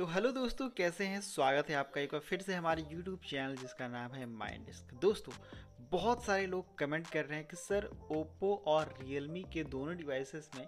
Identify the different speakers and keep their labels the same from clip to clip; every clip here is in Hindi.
Speaker 1: तो हेलो दोस्तों कैसे हैं स्वागत है आपका एक बार फिर से हमारे यूट्यूब चैनल जिसका नाम है माइंड डिस्क दोस्तों बहुत सारे लोग कमेंट कर रहे हैं कि सर ओप्पो और रियलमी के दोनों डिवाइसेस में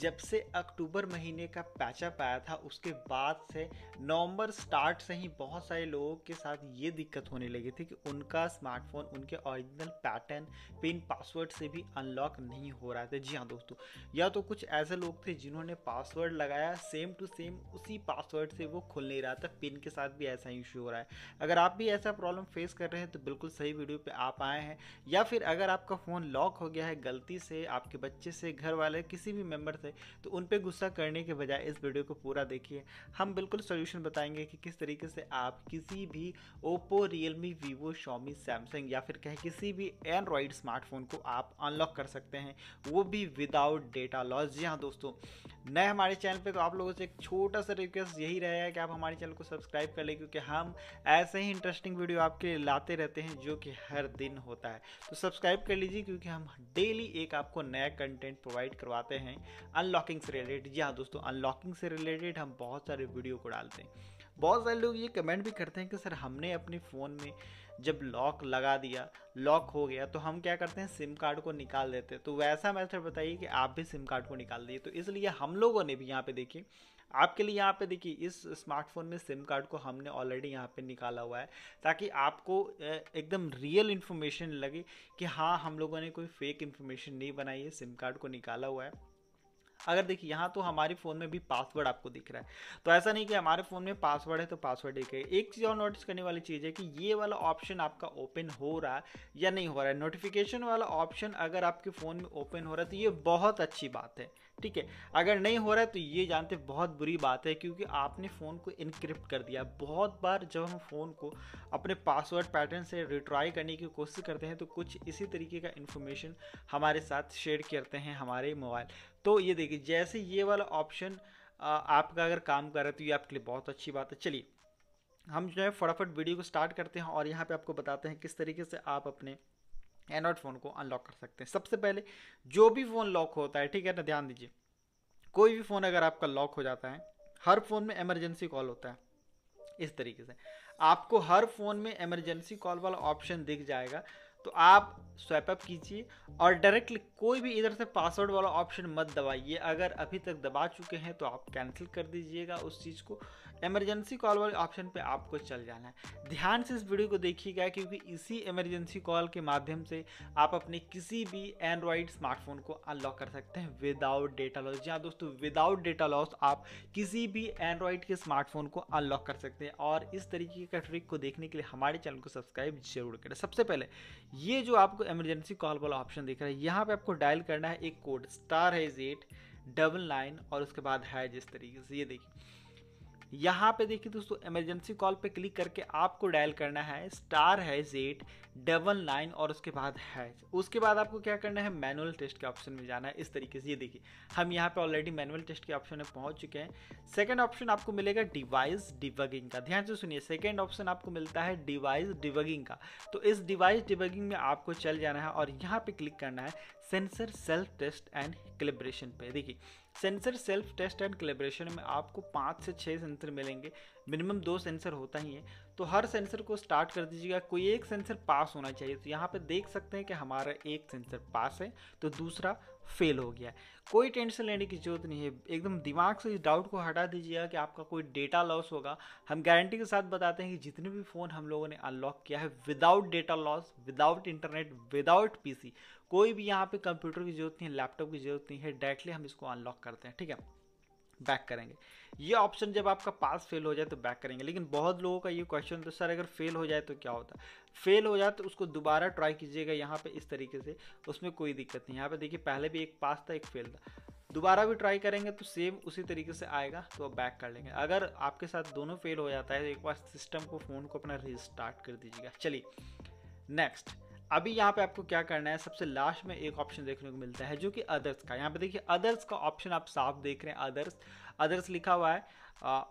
Speaker 1: जब से अक्टूबर महीने का पैचअप आया था उसके बाद से नवंबर स्टार्ट से ही बहुत सारे लोगों के साथ ये दिक्कत होने लगी थी कि उनका स्मार्टफोन उनके ओरिजिनल पैटर्न पिन पासवर्ड से भी अनलॉक नहीं हो रहा था जी हाँ दोस्तों या तो कुछ ऐसे लोग थे जिन्होंने पासवर्ड लगाया सेम टू सेम उसी पासवर्ड से वो खुल नहीं रहा था पिन के साथ भी ऐसा इशू हो रहा है अगर आप भी ऐसा प्रॉब्लम फेस कर रहे हैं तो बिल्कुल सही वीडियो पर आप आए है या फिर अगर आपका फ़ोन लॉक हो गया है गलती से आपके बच्चे से घर वाले किसी भी मेम्बर से तो उन पर गुस्सा करने के बजाय इस वीडियो को पूरा देखिए हम बिल्कुल सोल्यूशन बताएंगे कि किस तरीके से आप किसी भी Oppo Realme Vivo Xiaomi Samsung या फिर कहें किसी भी एंड्रॉयड स्मार्टफोन को आप अनलॉक कर सकते हैं वो भी विदाउट डेटा लॉस जी हाँ दोस्तों नए हमारे चैनल पे तो आप लोगों से एक छोटा सा रिक्वेस्ट यही रहेगा कि आप हमारे चैनल को सब्सक्राइब कर लें क्योंकि हम ऐसे ही इंटरेस्टिंग वीडियो आपके लिए लाते रहते हैं जो कि हर दिन होता है तो सब्सक्राइब कर लीजिए क्योंकि हम डेली एक आपको नया कंटेंट प्रोवाइड करवाते हैं अनलॉकिंग से रिलेटेड जी हाँ दोस्तों अनलॉकिंग से रिलेटेड हम बहुत सारे वीडियो को डालते हैं बहुत सारे लोग ये कमेंट भी करते हैं कि सर हमने अपने फ़ोन में जब लॉक लगा दिया लॉक हो गया तो हम क्या करते हैं सिम कार्ड को निकाल देते हैं तो वैसा सर बताइए कि आप भी सिम कार्ड को निकाल दिए तो इसलिए हम लोगों ने भी यहाँ पे देखिए आपके लिए यहाँ पे देखिए इस स्मार्टफोन में सिम कार्ड को हमने ऑलरेडी यहाँ पे निकाला हुआ है ताकि आपको एकदम रियल इन्फॉर्मेशन लगे कि हाँ हम लोगों ने कोई फेक इन्फॉर्मेशन नहीं बनाई है सिम कार्ड को निकाला हुआ है अगर देखिए यहाँ तो हमारे फ़ोन में भी पासवर्ड आपको दिख रहा है तो ऐसा नहीं कि हमारे फ़ोन में पासवर्ड है तो पासवर्ड दिख एक चीज़ और नोटिस करने वाली चीज़ है कि ये वाला ऑप्शन आपका ओपन हो रहा है या नहीं हो रहा है नोटिफिकेशन वाला ऑप्शन अगर आपके फ़ोन में ओपन हो रहा है तो ये बहुत अच्छी बात है ठीक है अगर नहीं हो रहा है तो ये जानते बहुत बुरी बात है क्योंकि आपने फ़ोन को इनक्रिप्ट कर दिया बहुत बार जब हम फ़ोन को अपने पासवर्ड पैटर्न से रिट्राई करने की कोशिश करते हैं तो कुछ इसी तरीके का इन्फॉर्मेशन हमारे साथ शेयर करते हैं हमारे मोबाइल तो ये देखिए जैसे ये वाला ऑप्शन आपका अगर काम कर रहा है तो ये आपके लिए बहुत अच्छी बात है चलिए हम जो है फटाफट वीडियो को स्टार्ट करते हैं और यहाँ पे आपको बताते हैं किस तरीके से आप अपने एंड्रॉयड फ़ोन को अनलॉक कर सकते हैं सबसे पहले जो भी फ़ोन लॉक होता है ठीक है ना ध्यान दीजिए कोई भी फ़ोन अगर आपका लॉक हो जाता है हर फ़ोन में एमरजेंसी कॉल होता है इस तरीके से आपको हर फ़ोन में एमरजेंसी कॉल वाला ऑप्शन दिख जाएगा तो आप स्वैप अप कीजिए और डायरेक्टली कोई भी इधर से पासवर्ड वाला ऑप्शन मत दबाइए अगर अभी तक दबा चुके हैं तो आप कैंसिल कर दीजिएगा उस चीज़ को इमरजेंसी कॉल वाले ऑप्शन पे आपको चल जाना है ध्यान से इस वीडियो को देखिएगा क्योंकि इसी इमरजेंसी कॉल के माध्यम से आप अपने किसी भी एंड्रॉयड स्मार्टफोन को अनलॉक कर सकते हैं विदाउट डेटा लॉस जी हाँ दोस्तों विदाउट डेटा लॉस आप किसी भी एंड्रॉयड के स्मार्टफोन को अनलॉक कर सकते हैं और इस तरीके का ट्रिक को देखने के लिए हमारे चैनल को सब्सक्राइब जरूर करें सबसे पहले ये जो आपको इमरजेंसी कॉल वाला ऑप्शन दिख रहा है यहाँ पे आपको डायल करना है एक code star hash eight double nine और उसके बाद है जिस तरीके से ये देखिए यहाँ पे देखिए दोस्तों इमरजेंसी कॉल पे क्लिक करके आपको डायल करना है स्टार है जेट डबल नाइन और उसके बाद है उसके बाद आपको क्या करना है मैनुअल टेस्ट के ऑप्शन में जाना है इस तरीके से ये देखिए हम यहाँ पे ऑलरेडी मैनुअल टेस्ट के ऑप्शन में पहुँच चुके हैं सेकेंड ऑप्शन आपको मिलेगा डिवाइस डिबगिंग का ध्यान से सुनिए सेकेंड ऑप्शन आपको मिलता है डिवाइस डिबगिंग का तो इस डिवाइस डिबगिंग में आपको चल जाना है और यहाँ पर क्लिक करना है sensor self test and calibration पे देखिए sensor self test and calibration में आपको पाँच से छः सेंसर मिलेंगे मिनिमम दो सेंसर होता ही है तो हर सेंसर को स्टार्ट कर दीजिएगा कोई एक सेंसर पास होना चाहिए तो यहाँ पर देख सकते हैं कि हमारा एक सेंसर पास है तो दूसरा फेल हो गया कोई टेंशन लेने की जरूरत नहीं है एकदम दिमाग से इस डाउट को हटा दीजिएगा कि आपका कोई डेटा लॉस होगा हम गारंटी के साथ बताते हैं कि जितने भी फ़ोन हम लोगों ने अनलॉक किया है without data loss without internet without PC कोई भी यहाँ पे कंप्यूटर की जरूरत नहीं है लैपटॉप की जरूरत नहीं है डायरेक्टली हम इसको अनलॉक करते हैं ठीक है बैक करेंगे ये ऑप्शन जब आपका पास फेल हो जाए तो बैक करेंगे लेकिन बहुत लोगों का ये क्वेश्चन तो सर अगर फेल हो जाए तो क्या होता फेल हो जाए तो उसको दोबारा ट्राई कीजिएगा यहाँ पे इस तरीके से उसमें कोई दिक्कत नहीं यहाँ पे देखिए पहले भी एक पास था एक फेल था दोबारा भी ट्राई करेंगे तो सेम उसी तरीके से आएगा तो आप बैक कर लेंगे अगर आपके साथ दोनों फेल हो जाता है तो एक बार सिस्टम को फ़ोन को अपना रिस्टार्ट कर दीजिएगा चलिए नेक्स्ट अभी यहाँ पे आपको क्या करना है सबसे लास्ट में एक ऑप्शन देखने को मिलता है जो कि अदर्स का यहाँ पे देखिए अदर्स का ऑप्शन आप साफ देख रहे हैं अदर्स अदर्स लिखा हुआ है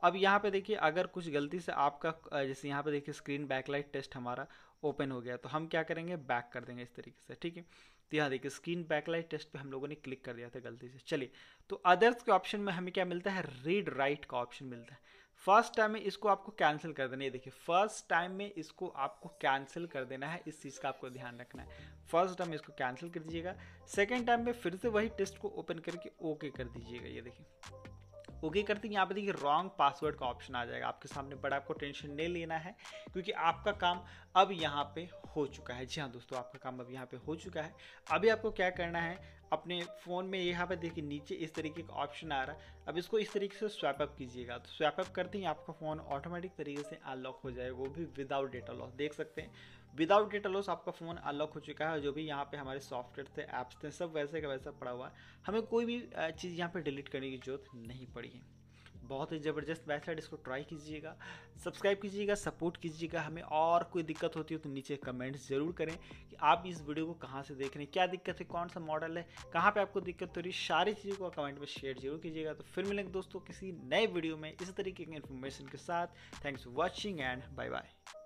Speaker 1: अब यहाँ पे देखिए अगर कुछ गलती से आपका जैसे यहाँ पे देखिए स्क्रीन बैकलाइट टेस्ट हमारा ओपन हो गया तो हम क्या करेंगे बैक कर देंगे इस तरीके से ठीक है तो यहाँ देखिए स्क्रीन बैकलाइट टेस्ट पे हम लोगों ने क्लिक कर दिया था गलती से चलिए तो अदर्स के ऑप्शन में हमें क्या मिलता है रीड राइट का ऑप्शन मिलता है फर्स्ट टाइम में इसको आपको कैंसिल कर देना है देखिए फर्स्ट टाइम में इसको आपको कैंसिल कर देना है इस चीज़ का आपको ध्यान रखना है फर्स्ट टाइम इसको कैंसिल कर दीजिएगा सेकेंड टाइम में फिर से वही टेस्ट को ओपन करके ओके कर दीजिएगा ये देखिए ओके okay करते हैं यहाँ पे देखिए रॉन्ग पासवर्ड का ऑप्शन आ जाएगा आपके सामने बड़ा आपको टेंशन नहीं लेना है क्योंकि आपका काम अब यहाँ पे हो चुका है जी हाँ दोस्तों आपका काम अब यहाँ पे हो चुका है अभी आपको क्या करना है अपने फ़ोन में यहाँ पे देखिए नीचे इस तरीके का ऑप्शन आ रहा है अब इसको इस तरीके से स्वैप अप कीजिएगा तो स्वैप अप करते ही आपका फ़ोन ऑटोमेटिक तरीके से अनलॉक हो जाएगा वो भी विदाउट डेटा लॉस देख सकते हैं विदाउट डेटा लॉस आपका फ़ोन अनलॉक हो चुका है जो भी यहाँ पे हमारे सॉफ्टवेयर थे ऐप्स थे सब वैसे का वैसा पड़ा हुआ है हमें कोई भी चीज़ यहाँ पर डिलीट करने की जरूरत नहीं पड़ी है बहुत ही ज़बरदस्त बैचलर इसको ट्राई कीजिएगा सब्सक्राइब कीजिएगा सपोर्ट कीजिएगा हमें और कोई दिक्कत होती हो तो नीचे कमेंट्स ज़रूर करें कि आप इस वीडियो को कहाँ से देख रहे हैं क्या दिक्कत है कौन सा मॉडल है कहाँ पर आपको दिक्कत हो रही है सारी चीज़ों को कमेंट में शेयर जरूर कीजिएगा तो फिर मिलेंगे दोस्तों किसी नए वीडियो में इसी तरीके की इन्फॉर्मेशन के साथ thanks for watching and bye bye